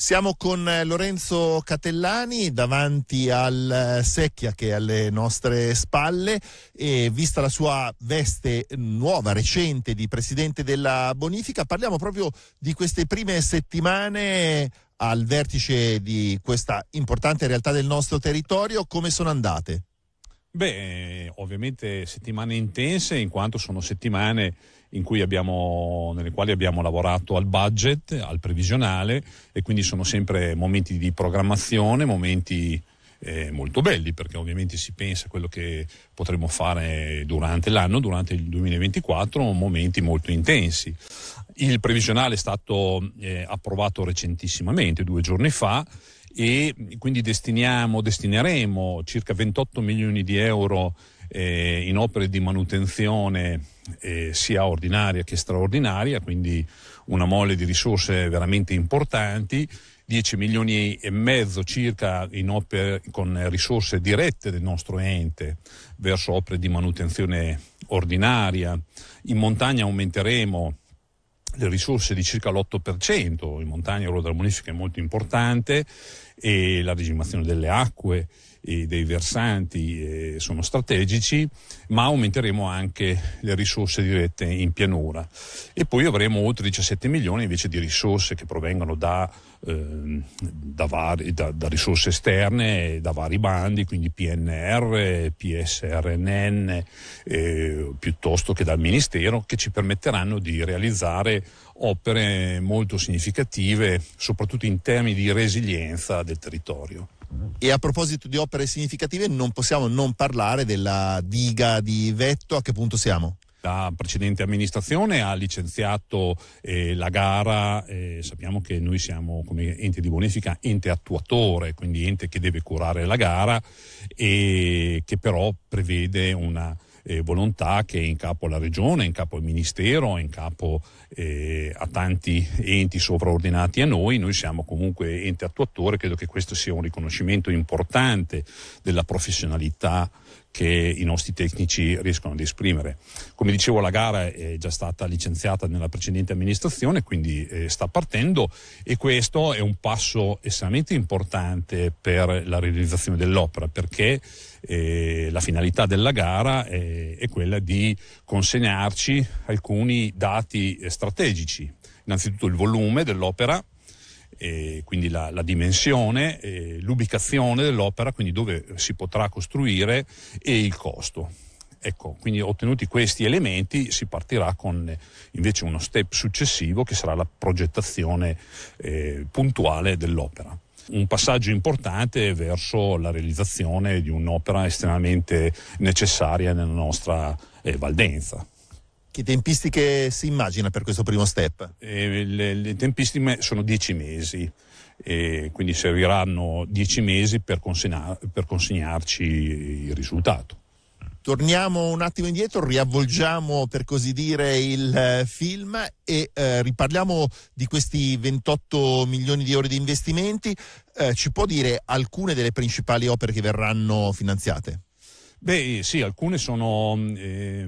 Siamo con eh, Lorenzo Catellani davanti al eh, Secchia che è alle nostre spalle e vista la sua veste mm, nuova, recente di presidente della Bonifica, parliamo proprio di queste prime settimane al vertice di questa importante realtà del nostro territorio, come sono andate? Beh, ovviamente settimane intense in quanto sono settimane abbiamo, nelle quali abbiamo lavorato al budget, al previsionale e quindi sono sempre momenti di programmazione, momenti eh, molto belli perché ovviamente si pensa a quello che potremo fare durante l'anno, durante il 2024, momenti molto intensi. Il previsionale è stato eh, approvato recentissimamente, due giorni fa, e quindi destineremo circa 28 milioni di euro eh, in opere di manutenzione eh, sia ordinaria che straordinaria, quindi una mole di risorse veramente importanti. 10 milioni e mezzo circa opere, con risorse dirette del nostro ente verso opere di manutenzione ordinaria. In montagna aumenteremo le risorse di circa l'8%, in montagna il ruolo della bonifica è molto importante e la regimazione delle acque e dei versanti eh, sono strategici, ma aumenteremo anche le risorse dirette in pianura. E poi avremo oltre 17 milioni invece di risorse che provengono da Ehm, da, vari, da, da, risorse esterne, da vari bandi, quindi PNR, PSRNN, eh, piuttosto che dal Ministero, che ci permetteranno di realizzare opere molto significative, soprattutto in termini di resilienza del territorio. E a proposito di opere significative, non possiamo non parlare della diga di Vetto, a che punto siamo? La precedente amministrazione ha licenziato eh, la gara, eh, sappiamo che noi siamo come ente di bonifica ente attuatore, quindi ente che deve curare la gara e che però prevede una eh, volontà che è in capo alla regione, in capo al ministero, in capo eh, a tanti enti sovraordinati a noi, noi siamo comunque ente attuatore, credo che questo sia un riconoscimento importante della professionalità che i nostri tecnici riescono ad esprimere. Come dicevo la gara è già stata licenziata nella precedente amministrazione, quindi eh, sta partendo e questo è un passo estremamente importante per la realizzazione dell'opera perché eh, la finalità della gara è, è quella di consegnarci alcuni dati strategici, innanzitutto il volume dell'opera, eh, quindi la, la dimensione, eh, l'ubicazione dell'opera, quindi dove si potrà costruire e il costo. Ecco, quindi ottenuti questi elementi si partirà con eh, invece uno step successivo che sarà la progettazione eh, puntuale dell'opera un passaggio importante verso la realizzazione di un'opera estremamente necessaria nella nostra eh, Valdenza. Che tempistiche si immagina per questo primo step? Eh, le, le tempistiche sono dieci mesi, eh, quindi serviranno dieci mesi per, consegna, per, consegnarci il risultato. Torniamo un attimo indietro, riavvolgiamo per così dire il eh, film e eh, riparliamo di questi 28 milioni di ore di investimenti. Eh, ci può dire alcune delle principali opere che verranno finanziate? Beh sì, alcune sono eh,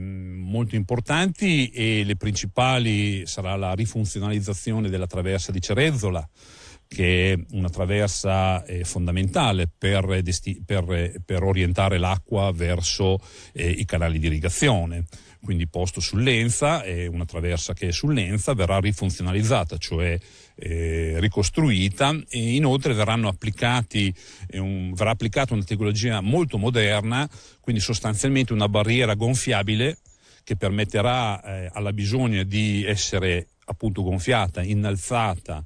molto importanti e le principali sarà la rifunzionalizzazione della traversa di Cerezzola che è una traversa eh, fondamentale per, per, per, orientare l'acqua verso eh, i canali di irrigazione. Quindi posto sull'Enza, è una traversa che è sull'Enza, verrà rifunzionalizzata, cioè eh, ricostruita e inoltre un, verrà applicata una tecnologia molto moderna, quindi sostanzialmente una barriera gonfiabile che permetterà eh, alla bisogna di essere appunto gonfiata, innalzata,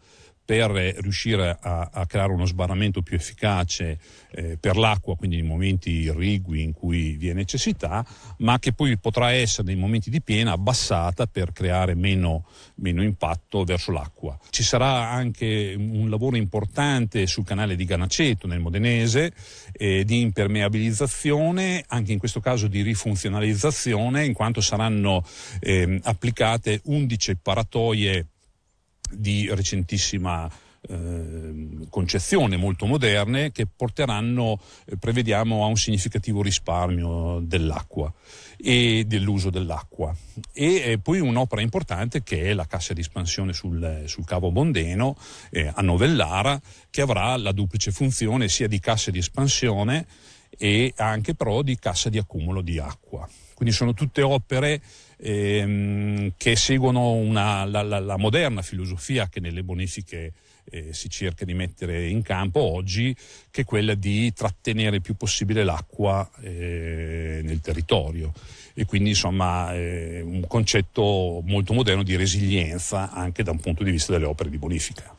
per riuscire a, a creare uno sbarramento più efficace eh, per l'acqua, quindi nei momenti irrigui in cui vi è necessità, ma che poi potrà essere nei momenti di piena abbassata per creare meno, meno impatto verso l'acqua. Ci sarà anche un lavoro importante sul canale di Ganaceto nel Modenese eh, di impermeabilizzazione, anche in questo caso di rifunzionalizzazione, in quanto saranno eh, applicate 11 paratoie di recentissima ehm, concezione molto moderne che porteranno, eh, prevediamo, a un significativo risparmio dell'acqua e dell'uso dell'acqua. E eh, poi un'opera importante che è la cassa di espansione sul, sul cavo Bondeno eh, a Novellara, che avrà la duplice funzione sia di cassa di espansione e anche però di cassa di accumulo di acqua. Quindi sono tutte opere ehm, che seguono una, la, la, la, moderna filosofia che nelle bonifiche eh, si cerca di mettere in campo oggi, che è quella di trattenere il più possibile l'acqua eh, nel territorio. E quindi insomma eh, un concetto molto moderno di resilienza anche da un punto di vista delle opere di bonifica.